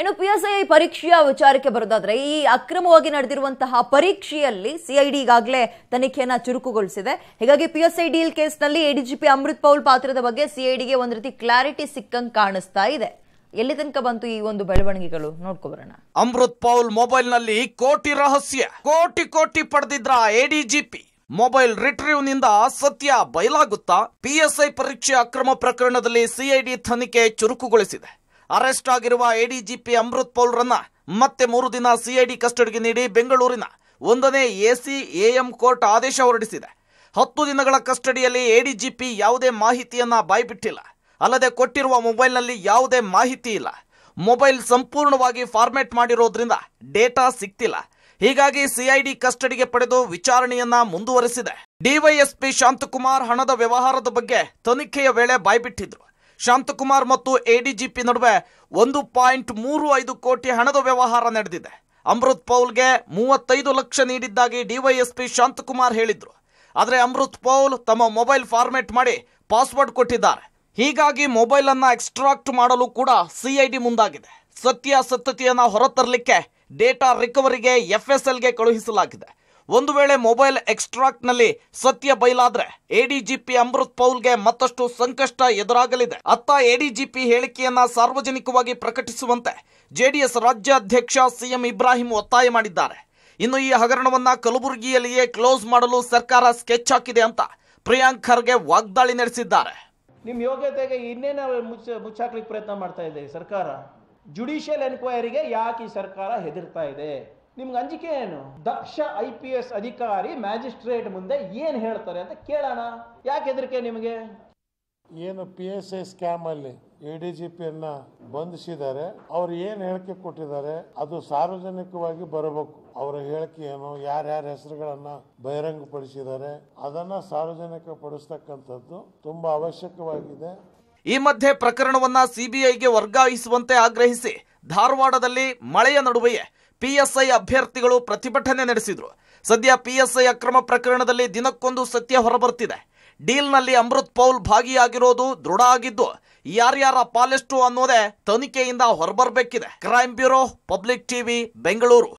ಇನ್ನು P S I ಪರೀಕ್ಷೆಯ ವಿಚಾರಕ್ಕೆ ಬರೋದಾದ್ರೆ ಈ ಅಕ್ರಮವಾಗಿ ನಡೆದಿರುವಂತಹ ಪರೀಕ್ಷೆಯಲ್ಲಿ ಸಿಐಡಿ ಈಗಾಗಲೇ ತನಿಖೆಯನ್ನು ಚುರುಕುಗೊಳಿಸಿದೆ ಹೀಗಾಗಿ ಪಿ ಎಸ್ ಐ ಡಿ ಕೇಸ್ನಲ್ಲಿ ಎಡಿಜಿಪಿ ಅಮೃತ್ ಪೌಲ್ ಪಾತ್ರದ ಬಗ್ಗೆ ಸಿಐಡಿಗೆ ಒಂದು ರೀತಿ ಕ್ಲಾರಿಟಿ ಸಿಕ್ಕಂಗೆ ಕಾಣಿಸ್ತಾ ಇದೆ ಎಲ್ಲಿ ತನಕ ಬಂತು ಈ ಒಂದು ಬೆಳವಣಿಗೆಗಳು ನೋಡ್ಕೊ ಅಮೃತ್ ಪೌಲ್ ಮೊಬೈಲ್ ನಲ್ಲಿ ಕೋಟಿ ರಹಸ್ಯ ಕೋಟಿ ಕೋಟಿ ಪಡೆದಿದ್ರ ಎಡಿಜಿಪಿ ಮೊಬೈಲ್ ರಿಟ್ರೀವ್ ನಿಂದ ಸತ್ಯ ಬಯಲಾಗುತ್ತಾ ಪಿಎಸ್ಐ ಪರೀಕ್ಷೆ ಅಕ್ರಮ ಪ್ರಕರಣದಲ್ಲಿ ಸಿಐಡಿ ತನಿಖೆ ಚುರುಕುಗೊಳಿಸಿದೆ ಅರೆಸ್ಟ್ ಆಗಿರುವ ಎಡಿಜಿಪಿ ಅಮೃತ್ ಪೌಲ್ರನ್ನ ಮತ್ತೆ ಮೂರು ದಿನ ಸಿಐಡಿ ಕಸ್ಟಡಿಗೆ ನೀಡಿ ಬೆಂಗಳೂರಿನ ಒಂದನೇ ಎಸಿ ಎಎಂ ಕೋರ್ಟ್ ಆದೇಶ ಹೊರಡಿಸಿದೆ ಹತ್ತು ದಿನಗಳ ಕಸ್ಟಡಿಯಲ್ಲಿ ಎಡಿಜಿಪಿ ಯಾವುದೇ ಮಾಹಿತಿಯನ್ನ ಬಾಯ್ಬಿಟ್ಟಿಲ್ಲ ಅಲ್ಲದೆ ಕೊಟ್ಟಿರುವ ಮೊಬೈಲ್ನಲ್ಲಿ ಯಾವುದೇ ಮಾಹಿತಿ ಇಲ್ಲ ಮೊಬೈಲ್ ಸಂಪೂರ್ಣವಾಗಿ ಫಾರ್ಮೆಟ್ ಮಾಡಿರೋದ್ರಿಂದ ಡೇಟಾ ಸಿಕ್ತಿಲ್ಲ ಹೀಗಾಗಿ ಸಿಐಡಿ ಕಸ್ಟಡಿಗೆ ಪಡೆದು ವಿಚಾರಣೆಯನ್ನ ಮುಂದುವರೆಸಿದೆ ಡಿವೈಎಸ್ಪಿ ಶಾಂತಕುಮಾರ್ ಹಣದ ವ್ಯವಹಾರದ ಬಗ್ಗೆ ತನಿಖೆಯ ವೇಳೆ ಬಾಯ್ಬಿಟ್ಟಿದ್ರು ಶಾಂತಕುಮಾರ್ ಮತ್ತು ಎಡಿಜಿಪಿ ನಡುವೆ ಒಂದು ಪಾಯಿಂಟ್ ಮೂರು ಐದು ಕೋಟಿ ಹಣದ ವ್ಯವಹಾರ ನಡೆದಿದೆ ಅಮೃತ್ ಪೌಲ್ಗೆ ಮೂವತ್ತೈದು ಲಕ್ಷ ನೀಡಿದ್ದಾಗಿ ಡಿವೈಎಸ್ಪಿ ಶಾಂತಕುಮಾರ್ ಹೇಳಿದ್ರು ಆದರೆ ಅಮೃತ್ ಪೌಲ್ ತಮ್ಮ ಮೊಬೈಲ್ ಫಾರ್ಮೆಟ್ ಮಾಡಿ ಪಾಸ್ವರ್ಡ್ ಕೊಟ್ಟಿದ್ದಾರೆ ಹೀಗಾಗಿ ಮೊಬೈಲ್ ಅನ್ನ ಎಕ್ಸ್ಟ್ರಾಕ್ಟ್ ಮಾಡಲು ಕೂಡ ಸಿಐಡಿ ಮುಂದಾಗಿದೆ ಸತ್ಯಾಸತ್ಯತೆಯನ್ನು ಹೊರತರಲಿಕ್ಕೆ ಡೇಟಾ ರಿಕವರಿಗೆ ಎಫ್ ಎಸ್ ಕಳುಹಿಸಲಾಗಿದೆ ಒಂದು ವೇಳೆ ಮೊಬೈಲ್ ಎಕ್ಸ್ಟ್ರಾಕ್ಟ್ನಲ್ಲಿ ಸತ್ಯ ಬಯಲಾದ್ರೆ ಎಡಿಜಿಪಿ ಅಮೃತ್ ಪೌಲ್ಗೆ ಮತ್ತಷ್ಟು ಸಂಕಷ್ಟ ಎದುರಾಗಲಿದೆ ಅತ್ತ ಎಡಿಜಿಪಿ ಹೇಳಿಕೆಯನ್ನ ಸಾರ್ವಜನಿಕವಾಗಿ ಪ್ರಕಟಿಸುವಂತೆ ಜೆಡಿಎಸ್ ರಾಜ್ಯಾಧ್ಯಕ್ಷ ಸಿಎಂ ಇಬ್ರಾಹಿಂ ಒತ್ತಾಯ ಮಾಡಿದ್ದಾರೆ ಇನ್ನು ಈ ಹಗರಣವನ್ನ ಕಲಬುರಗಿಯಲ್ಲಿಯೇ ಕ್ಲೋಸ್ ಮಾಡಲು ಸರ್ಕಾರ ಸ್ಕೆಚ್ ಹಾಕಿದೆ ಅಂತ ಪ್ರಿಯಾಂಕ್ ಖರ್ಗೆ ವಾಗ್ದಾಳಿ ನಡೆಸಿದ್ದಾರೆ ನಿಮ್ಮ ಯೋಗ್ಯತೆಗೆ ಇನ್ನೇನು ಮುಚ್ಚಾಕ್ಲಿಕ್ಕೆ ಪ್ರಯತ್ನ ಮಾಡ್ತಾ ಇದೆ ಸರ್ಕಾರ ಜುಡಿಷಿಯಲ್ ಎನ್ಕ್ವೈರಿಗೆ ಯಾಕೆ ಸರ್ಕಾರ ಹೆದರ್ತಾ ಇದೆ ನಿಮ್ಗೆ ಅಂಜಿಕೆ ಏನು ದಕ್ಷ ಐ ಪಿ ಎಸ್ ಅಧಿಕಾರಿ ಮ್ಯಾಜಿಸ್ಟ್ರೇಟ್ ಮುಂದೆ ಏನು ಹೇಳ್ತಾರೆ ಅಂತ ಕೇಳೋಣ ಯಾಕೆ ಹೆದರಿಕೆ ನಿಮಗೆ ಏನು ಪಿ ಎಸ್ ಐ ಸ್ಕ್ಯಾಮ್ ಅಲ್ಲಿ ಎ ಡಿ ಜಿ ಅನ್ನ ಬಂಧಿಸಿದ್ದಾರೆ ಅವ್ರು ಏನು ಹೇಳಿಕೆ ಕೊಟ್ಟಿದ್ದಾರೆ ಅದು ಸಾರ್ವಜನಿಕವಾಗಿ ಬರಬೇಕು ಅವರ ಹೇಳಿಕೆ ಏನು ಯಾರ್ಯಾರ ಹೆಸರುಗಳನ್ನ ಬಹಿರಂಗಪಡಿಸಿದ್ದಾರೆ ಅದನ್ನ ಸಾರ್ವಜನಿಕ ಪಡಿಸ್ತಕ್ಕಂಥದ್ದು ತುಂಬಾ ಅವಶ್ಯಕವಾಗಿದೆ ಈ ಮಧ್ಯೆ ಪ್ರಕರಣವನ್ನ ಸಿಬಿಐಗೆ ವರ್ಗಾಯಿಸುವಂತೆ ಆಗ್ರಹಿಸಿ ಧಾರವಾಡದಲ್ಲಿ ಮಳೆಯ ನಡುವೆಯೇ ಪಿಎಸ್ಐ ಅಭ್ಯರ್ಥಿಗಳು ಪ್ರತಿಭಟನೆ ನಡೆಸಿದರು ಸದ್ಯ ಪಿಎಸ್ಐ ಅಕ್ರಮ ಪ್ರಕರಣದಲ್ಲಿ ದಿನಕ್ಕೊಂದು ಸತ್ಯ ಹೊರಬರ್ತಿದೆ ಡೀಲ್ನಲ್ಲಿ ಅಮೃತ್ ಪೌಲ್ ಭಾಗಿಯಾಗಿರೋದು ದೃಢ ಆಗಿದ್ದು ಯಾರ್ಯಾರ ಪಾಲೆಷ್ಟು ಅನ್ನೋದೇ ತನಿಖೆಯಿಂದ ಹೊರಬರಬೇಕಿದೆ crime bureau public TV Bengaluru